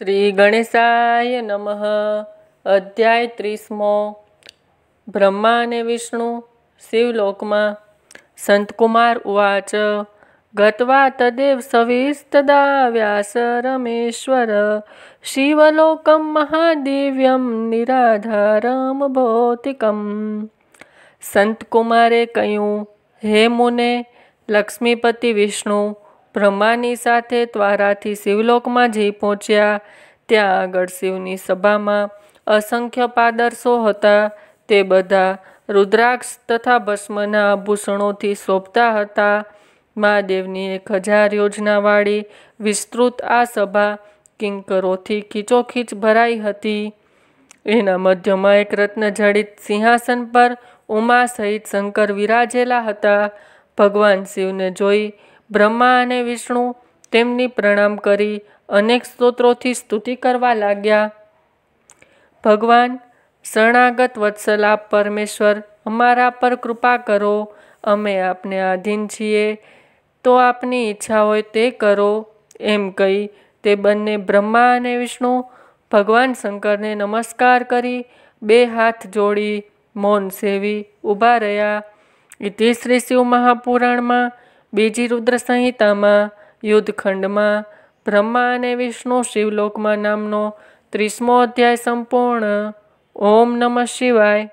શ્રી ગણેશાય નમઃ અધ્યાય ત્રીસમો બ્રહ્મા અને વિષ્ણુ શિવલોકમાં સંતકુમાર ઉવાચ ગતવા તદેવ સવિસ્તદા વ્યાસ રમેશ્વર શિવલોકમ મહાદિવ્યમ નિરાધારમ ભૌતિકમ સંતકુમારે કહ્યું હે મુને લક્ષ્મીપતિ વિષ્ણુ બ્રહ્માની સાથે ત્વારાથી શિવલોકમાં જઈ પહોંચ્યા ત્યાં આગળ શિવની સભામાં અસંખ્ય પાદરસો હતા તે બધા રુદ્રાક્ષ તથા ભસ્મના આભૂષણોથી શોભતા હતા મહાદેવની એક હજાર યોજનાવાળી વિસ્તૃત આ સભા કિંકરોથી ખીચોખીચ ભરાઈ હતી એના મધ્યમાં એક રત્ન જડિત સિંહાસન પર ઉમા સહિત શંકર વિરાજેલા હતા ભગવાન શિવને જોઈ બ્રહ્મા અને વિષ્ણુ તેમની પ્રણામ કરી અનેક સ્તોત્રોથી સ્તુતિ કરવા લાગ્યા ભગવાન શરણાગત વત્સલા પરમેશ્વર અમારા પર કૃપા કરો અમે આપને આધીન છીએ તો આપની ઈચ્છા હોય તે કરો એમ કહી તે બંને બ્રહ્મા અને વિષ્ણુ ભગવાન શંકરને નમસ્કાર કરી બે હાથ જોડી મૌન સેવી ઊભા રહ્યા ઇતિ શ્રી શિવ મહાપુરાણમાં બીજી રુદ્રસંહિતામાં સંહિતામાં યુદ્ધખંડમાં બ્રહ્મા અને વિષ્ણુ શિવલોકમાં નામનો ત્રીસમો અધ્યાય સંપૂર્ણ ઓમ નમઃ શિવાય